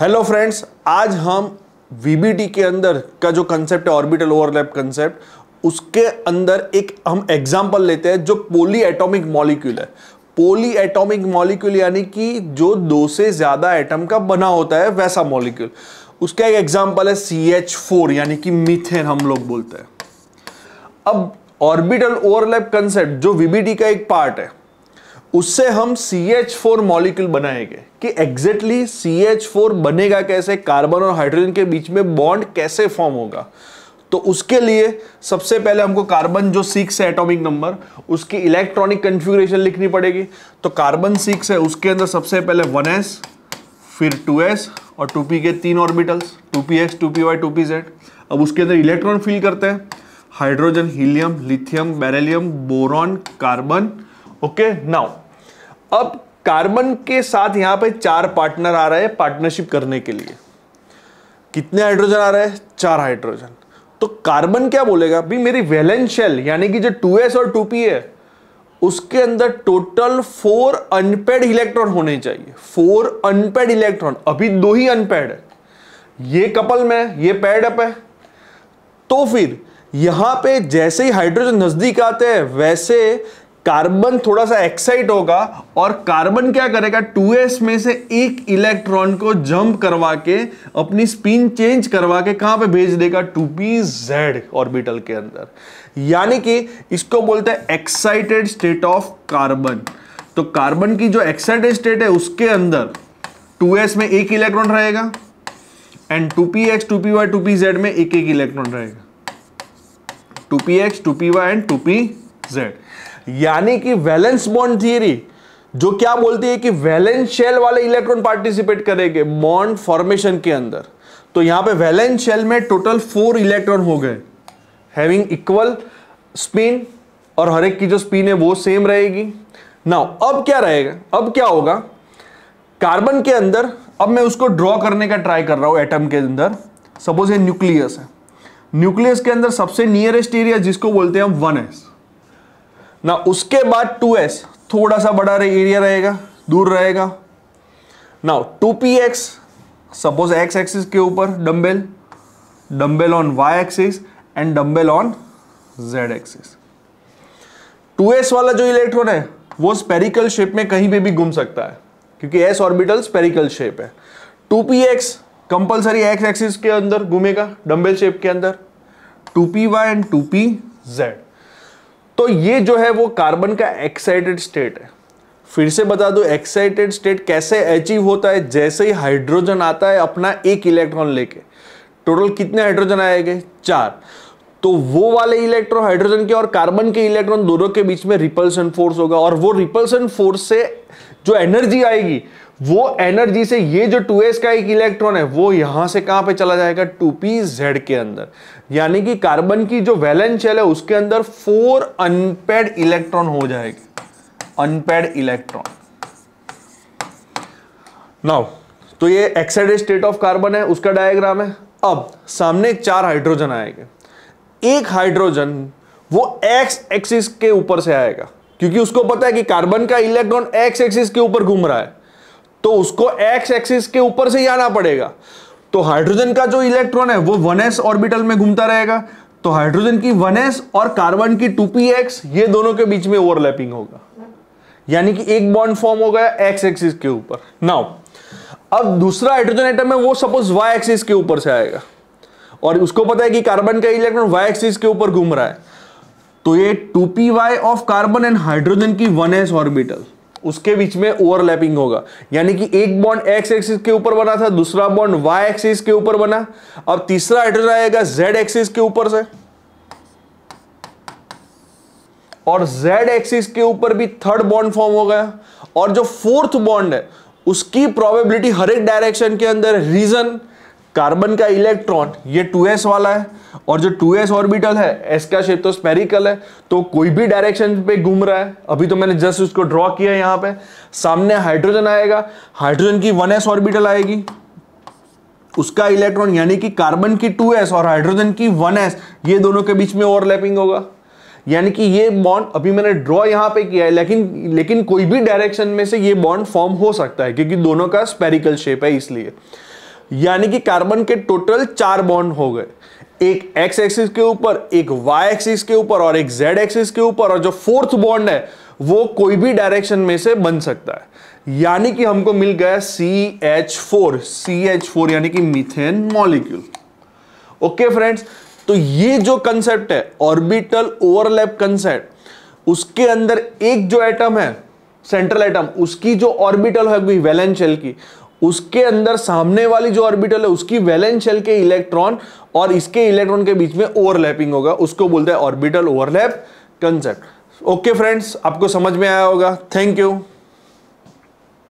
hello friends आज हम VBT के अंदर का जो कंसेप्ट है ऑर्बिटल ओवरलैप कंसेप्ट उसके अंदर एक हम एग्जांपल लेते हैं जो पोली एटॉमिक मॉलिक्यूल है पोली एटॉमिक मॉलिक्यूल यानी कि जो दो से ज़्यादा एटम का बना होता है वैसा मॉलिक्यूल उसका एक एग्जाम्पल है सी एच फोर यानी कि मिथेन हम लोग बोलते हैं अब ऑर्बिटल ओवरलैप कंसेप्ट जो वीबीटी का एक पार्ट है उससे हम सी एच फोर मॉलिक्यूल बनाएंगे कि एग्जैक्टली सी एच फोर बनेगा कैसे कार्बन और हाइड्रोजन के बीच में बॉन्ड कैसे फॉर्म होगा तो उसके लिए सबसे पहले हमको कार्बन जो सिक्स है एटॉमिक नंबर उसकी इलेक्ट्रॉनिक कन्फिग्रेशन लिखनी पड़ेगी तो कार्बन सिक्स है उसके अंदर सबसे पहले वन एस फिर टू एस और टू पी के तीन orbitals two P S two P Y two P Z अब उसके अंदर इलेक्ट्रॉन फिल करते हैं hydrogen helium lithium beryllium boron carbon okay now अब कार्बन के साथ यहां पे चार पार्टनर आ रहे हैं पार्टनरशिप करने के लिए कितने हाइड्रोजन आ रहे हैं चार हाइड्रोजन तो कार्बन क्या बोलेगा भी मेरी वेलेंशियल यानी कि जो 2s और 2p है उसके अंदर टोटल फोर अनपेड इलेक्ट्रॉन होने चाहिए फोर अनपेड इलेक्ट्रॉन अभी दो ही अनपेड है ये कपल में ये पेड अप है तो फिर यहां पे जैसे ही हाइड्रोजन नजदीक आते हैं वैसे कार्बन थोड़ा सा एक्साइट होगा और कार्बन क्या करेगा 2s में से एक इलेक्ट्रॉन को जंप करवा के अपनी स्पिन चेंज करवा के कहां पे भेज देगा 2pz ऑर्बिटल के अंदर यानी कि इसको बोलते हैं एक्साइटेड स्टेट ऑफ कार्बन तो कार्बन की जो एक्साइटेड स्टेट है उसके अंदर 2s में एक इलेक्ट्रॉन रहेगा एंड 2px 2py 2pz में एक एक इलेक्ट्रॉन रहेगा 2px 2py एंड 2pz यानी कि वैलेंस बॉन्ड थियरी जो क्या बोलती है कि वैलेंस शेल वाले इलेक्ट्रॉन पार्टिसिपेट करेंगे बॉन्ड फॉर्मेशन के अंदर तो यहां पे वैलेंस शेल में टोटल फोर इलेक्ट्रॉन हो गए हैविंग इक्वल स्पिन और हर एक की जो स्पिन है वो सेम रहेगी नाउ अब क्या रहेगा अब क्या होगा कार्बन के अंदर अब मैं उसको ड्रॉ करने का ट्राई कर रहा हूं एटम के अंदर सपोज ये न्यूक्लियस है न्यूक्लियस के अंदर सबसे नियरेस्ट एरिया जिसको बोलते हैं हम वन एस ना उसके बाद 2s थोड़ा सा बड़ा एरिया रहेगा दूर रहेगा ना two P X suppose X axis के ऊपर dumbbell dumbbell on Y axis and dumbbell on Z axis 2s वाला जो इलेक्ट्रॉन है वो स्पेरिकल शेप में कहीं पे भी घूम सकता है क्योंकि s ऑर्बिटल स्पेरिकल शेप है 2px कंपलसरी x एक्सिस के अंदर घूमेगा डम्बेल शेप के अंदर 2py एंड 2pz तो ये जो है वो कार्बन का एक्साइटेड स्टेट है फिर से बता दो एक्साइटेड स्टेट कैसे अचीव होता है जैसे ही हाइड्रोजन आता है अपना एक इलेक्ट्रॉन लेके टोटल कितने हाइड्रोजन आएंगे चार तो वो वाले इलेक्ट्रॉन हाइड्रोजन के और कार्बन के इलेक्ट्रॉन दोनों के बीच में रिपल्सन फोर्स होगा और वो रिपल्सन फोर्स से जो एनर्जी आएगी वो एनर्जी से ये जो 2s का एक इलेक्ट्रॉन है वो यहां से कहां पे चला जाएगा 2pz के अंदर यानी कि कार्बन की जो वैलेंस शेल है उसके अंदर फोर अनपेड इलेक्ट्रॉन हो जाएगी अनपेड इलेक्ट्रॉन नाउ तो ये एक्साइडेड स्टेट ऑफ कार्बन है उसका डायग्राम है अब सामने चार हाइड्रोजन आएंगे एक हाइड्रोजन वो एक्स एक्सिस के ऊपर से आएगा क्योंकि उसको पता है कि कार्बन का इलेक्ट्रॉन एक्स एक्सिस के ऊपर घूम रहा है तो उसको एक्स एक्सिस के ऊपर से ही आना पड़ेगा तो हाइड्रोजन का जो इलेक्ट्रॉन है वो 1s ऑर्बिटल में घूमता रहेगा तो हाइड्रोजन की 1s और कार्बन की 2px ये दोनों के बीच में ओवरलैपिंग होगा यानी कि एक बॉन्ड फॉर्म हो गया एक्स एक्सिस के ऊपर नाउ अब दूसरा हाइड्रोजन एटम है वो सपोज वाई एक्सिस के ऊपर से आएगा और उसको पता है कि कार्बन का इलेक्ट्रॉन वाई एक्सिस के ऊपर घूम रहा है तो ये two P Y of carbon and hydrogen की वन एस ऑर्बिटल उसके बीच में ओवरलैपिंग होगा यानी कि एक बॉन्ड एक्स एक्सिस के ऊपर बना था दूसरा बॉन्ड वाई एक्सिस के ऊपर बना अब तीसरा हाइड्रोजन आएगा जेड एक्सिस के ऊपर से और जेड एक्सिस के ऊपर भी थर्ड बॉन्ड फॉर्म हो गया और जो फोर्थ बॉन्ड है उसकी प्रोबेबिलिटी हर एक डायरेक्शन के अंदर रीजन कार्बन का इलेक्ट्रॉन ये 2s वाला है और जो 2s ऑर्बिटल है s का शेप तो स्पेरिकल है तो कोई भी डायरेक्शन पे घूम रहा है अभी तो मैंने जस्ट उसको ड्रॉ किया यहां पे सामने हाइड्रोजन आएगा हाइड्रोजन की 1s ऑर्बिटल आएगी उसका इलेक्ट्रॉन यानी कि कार्बन की 2s और हाइड्रोजन की 1s ये दोनों के बीच में ओवरलैपिंग होगा यानी कि ये बॉन्ड अभी मैंने ड्रॉ यहां पे किया है लेकिन लेकिन कोई भी डायरेक्शन में से ये बॉन्ड फॉर्म हो सकता है क्योंकि दोनों का स्पेरिकल शेप है इसलिए यानी कि कार्बन के टोटल चार बॉन्ड हो गए एक एक्स एक्सिस के ऊपर एक वाई एक्सिस के ऊपर और एक जेड एक्सिस के ऊपर और जो फोर्थ बॉन्ड है वो कोई भी डायरेक्शन में से बन सकता है यानी कि हमको मिल गया C H four C H four यानी कि मिथेन मॉलिक्यूल ओके फ्रेंड्स तो ये जो कंसेप्ट है ऑर्बिटल ओवरलैप कंसेप्ट उसके अंदर एक जो एटम है सेंट्रल एटम उसकी जो ऑर्बिटल है वैलेंशल की उसके अंदर सामने वाली जो ऑर्बिटल है उसकी वैलेंस शेल के इलेक्ट्रॉन और इसके इलेक्ट्रॉन के बीच में ओवरलैपिंग होगा उसको बोलते हैं orbital overlap concept okay friends आपको समझ में आया होगा थैंक यू